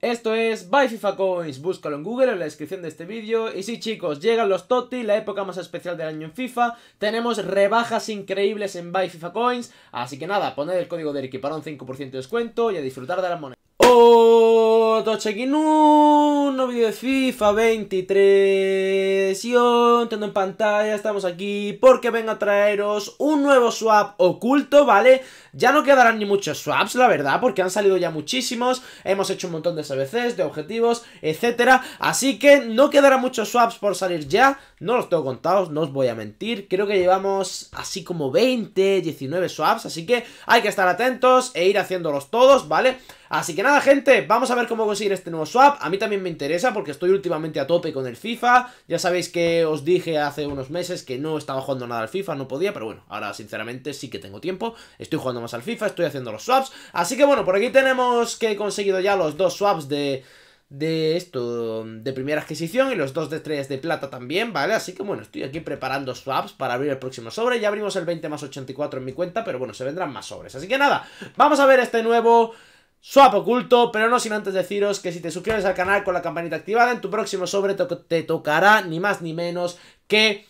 Esto es Buy FIFA Coins, búscalo en Google en la descripción de este vídeo. Y sí chicos, llegan los TOTI, la época más especial del año en FIFA. Tenemos rebajas increíbles en Buy FIFA Coins, así que nada, poned el código de Eric para un 5% de descuento y a disfrutar de la moneda. Hola Novio de FIFA 23 Y entiendo en pantalla, estamos aquí porque vengo a traeros un nuevo swap oculto, ¿vale? Ya no quedarán ni muchos swaps, la verdad, porque han salido ya muchísimos Hemos hecho un montón de SBCs, de objetivos, etcétera Así que no quedará muchos swaps por salir ya No los tengo contados, no os voy a mentir Creo que llevamos así como 20, 19 swaps Así que hay que estar atentos e ir haciéndolos todos, ¿vale? Así que nada, gente, vamos a ver cómo conseguir este nuevo swap. A mí también me interesa porque estoy últimamente a tope con el FIFA. Ya sabéis que os dije hace unos meses que no estaba jugando nada al FIFA, no podía, pero bueno, ahora sinceramente sí que tengo tiempo. Estoy jugando más al FIFA, estoy haciendo los swaps. Así que bueno, por aquí tenemos que he conseguido ya los dos swaps de de esto de primera adquisición y los dos de estrellas de plata también, ¿vale? Así que bueno, estoy aquí preparando swaps para abrir el próximo sobre. Ya abrimos el 20 más 84 en mi cuenta, pero bueno, se vendrán más sobres. Así que nada, vamos a ver este nuevo Swap oculto, pero no sin antes deciros que si te suscribes al canal con la campanita activada, en tu próximo sobre te tocará ni más ni menos que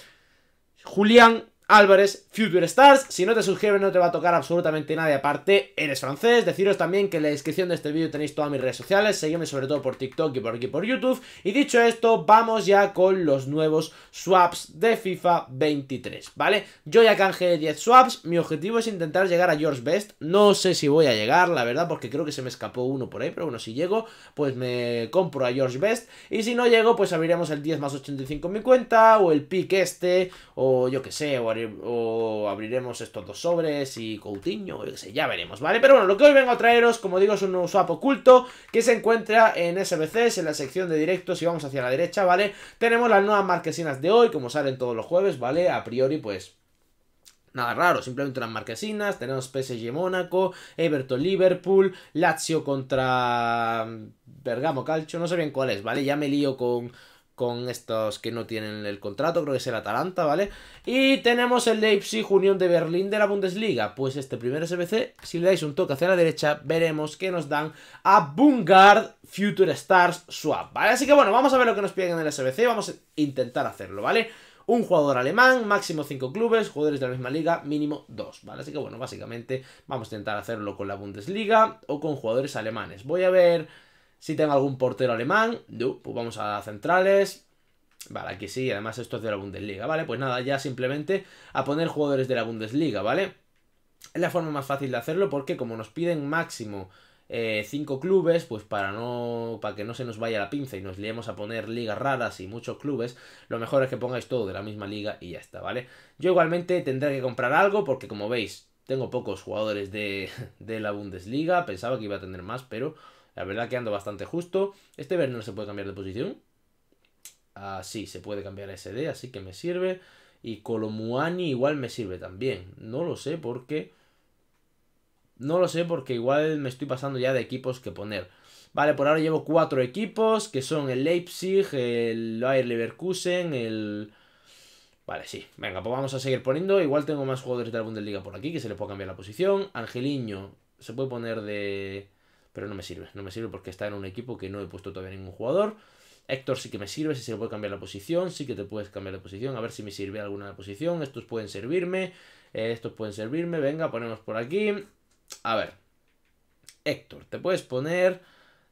Julián Álvarez, Future Stars. Si no te suscribes no te va a tocar absolutamente nada. aparte, eres francés. Deciros también que en la descripción de este vídeo tenéis todas mis redes sociales. Seguidme sobre todo por TikTok y por aquí por YouTube. Y dicho esto, vamos ya con los nuevos swaps de FIFA 23, ¿vale? Yo ya canjeé 10 swaps. Mi objetivo es intentar llegar a George Best. No sé si voy a llegar, la verdad, porque creo que se me escapó uno por ahí. Pero bueno, si llego, pues me compro a George Best. Y si no llego, pues abriremos el 10 más 85 en mi cuenta. O el pick este. O yo que sé, o o abriremos estos dos sobres y Coutinho, qué sé, ya veremos, ¿vale? Pero bueno, lo que hoy vengo a traeros, como digo, es un swap oculto que se encuentra en SBCs, en la sección de directos, y vamos hacia la derecha, ¿vale? Tenemos las nuevas marquesinas de hoy, como salen todos los jueves, ¿vale? A priori, pues nada raro, simplemente las marquesinas, tenemos PSG Mónaco, Everton Liverpool, Lazio contra mm, Bergamo Calcio, no sé bien cuál es, ¿vale? Ya me lío con con estos que no tienen el contrato, creo que es el Atalanta, ¿vale? Y tenemos el Leipzig Unión de Berlín de la Bundesliga. Pues este primer SBC, si le dais un toque hacia la derecha, veremos que nos dan a Bungard Future Stars Swap, ¿vale? Así que bueno, vamos a ver lo que nos piden en el SBC, vamos a intentar hacerlo, ¿vale? un jugador alemán, máximo 5 clubes, jugadores de la misma liga, mínimo 2, ¿vale? Así que bueno, básicamente vamos a intentar hacerlo con la Bundesliga o con jugadores alemanes. Voy a ver si tengo algún portero alemán, pues vamos a centrales. Vale, aquí sí, además esto es de la Bundesliga, ¿vale? Pues nada, ya simplemente a poner jugadores de la Bundesliga, ¿vale? Es la forma más fácil de hacerlo porque como nos piden máximo 5 eh, clubes, pues para no para que no se nos vaya la pinza y nos liemos a poner ligas raras y muchos clubes, lo mejor es que pongáis todo de la misma liga y ya está, ¿vale? Yo igualmente tendré que comprar algo porque como veis, tengo pocos jugadores de, la Bundesliga, pensaba que iba a tener más, pero la verdad que ando bastante justo. Este no se puede cambiar de posición. así ah, sí, se puede cambiar a SD, así que me sirve. Y Colomuani igual me sirve también. No lo sé porque... No lo sé porque igual me estoy pasando ya de equipos que poner. Vale, por ahora llevo cuatro equipos, que son el Leipzig, el Bayer Leverkusen, el Vale, sí. Venga, pues vamos a seguir poniendo. Igual tengo más jugadores de la Bundesliga por aquí que se le puede cambiar la posición. Angeliño se puede poner de... Pero no me sirve. No me sirve porque está en un equipo que no he puesto todavía ningún jugador. Héctor sí que me sirve, si se le puede cambiar la posición. Sí que te puedes cambiar la posición. A ver si me sirve alguna posición. Estos pueden servirme. Eh, estos pueden servirme. Venga, ponemos por aquí. A ver. Héctor, te puedes poner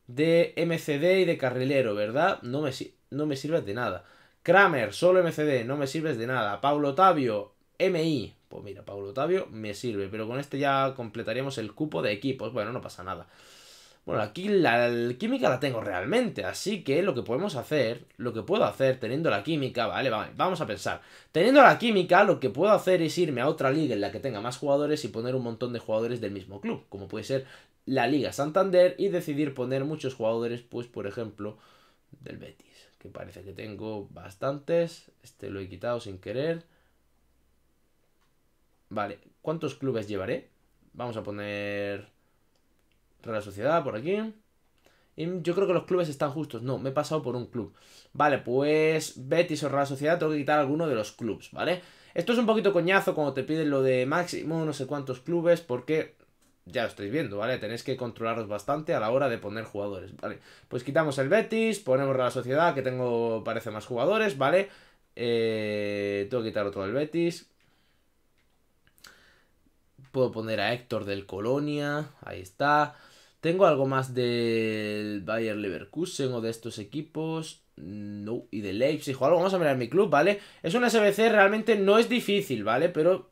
de MCD y de carrilero, ¿verdad? No me, no me sirve de nada. Kramer, solo MCD, no me sirves de nada. Paulo Otavio, MI. Pues mira, Paulo Otavio me sirve, pero con este ya completaríamos el cupo de equipos. Bueno, no pasa nada. Bueno, aquí la, la, química la tengo realmente, así que lo que podemos hacer, lo que puedo hacer teniendo la química, vale, vale, vamos a pensar. Teniendo la química, lo que puedo hacer es irme a otra liga en la que tenga más jugadores y poner un montón de jugadores del mismo club, como puede ser la Liga Santander y decidir poner muchos jugadores, pues por ejemplo, del Betis que parece que tengo bastantes. Este lo he quitado sin querer. Vale, ¿cuántos clubes llevaré? Vamos a poner Real Sociedad por aquí. Y yo creo que los clubes están justos. No, me he pasado por un club. Vale, pues Betis o Real Sociedad tengo que quitar alguno de los clubes, ¿vale? Esto es un poquito coñazo cuando te piden lo de máximo no sé cuántos clubes porque ya lo estáis viendo, ¿vale? Tenéis que controlaros bastante a la hora de poner jugadores, ¿vale? Pues quitamos el Betis, ponemos la Sociedad, que tengo, parece, más jugadores, ¿vale? Eh, tengo que quitar otro del Betis. Puedo poner a Héctor del Colonia, ahí está. Tengo algo más del Bayer Leverkusen o de estos equipos. No, y de Leipzig o algo. Vamos a mirar mi club, ¿vale? Es un SBC, realmente no es difícil, ¿vale? Pero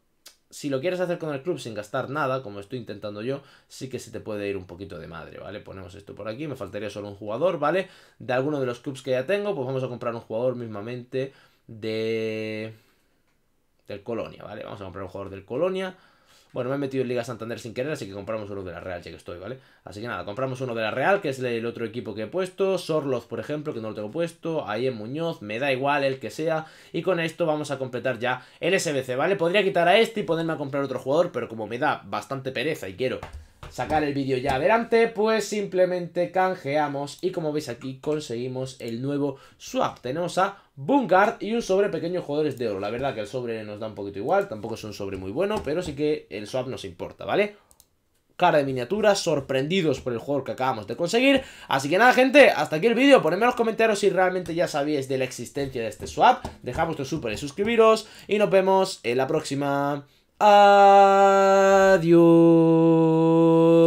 si lo quieres hacer con el club sin gastar nada, como estoy intentando yo, sí que se te puede ir un poquito de madre, ¿vale? Ponemos esto por aquí, me faltaría solo un jugador, ¿vale? De alguno de los clubs que ya tengo, pues vamos a comprar un jugador mismamente de del Colonia, ¿vale? Vamos a comprar un jugador del Colonia. Bueno, me he metido en Liga Santander sin querer, así que compramos uno de la Real, ya que estoy, ¿vale? Así que nada, compramos uno de la Real, que es el otro equipo que he puesto. Sorloz, por ejemplo, que no lo tengo puesto. Ahí en Muñoz, me da igual el que sea. Y con esto vamos a completar ya el SBC, ¿vale? Podría quitar a este y ponerme a comprar otro jugador, pero como me da bastante pereza y quiero sacar el vídeo ya adelante, pues simplemente canjeamos y como veis aquí conseguimos el nuevo swap. Tenemos a Bungard y un sobre pequeños jugadores de oro. La verdad que el sobre nos da un poquito igual, tampoco es un sobre muy bueno, pero sí que el swap nos importa, ¿vale? cara de miniatura, sorprendidos por el juego que acabamos de conseguir. Así que nada, gente, hasta aquí el vídeo. Ponedme en los comentarios si realmente ya sabíais de la existencia de este swap. dejamos vuestro super y suscribiros. Y nos vemos en la próxima. Adiós.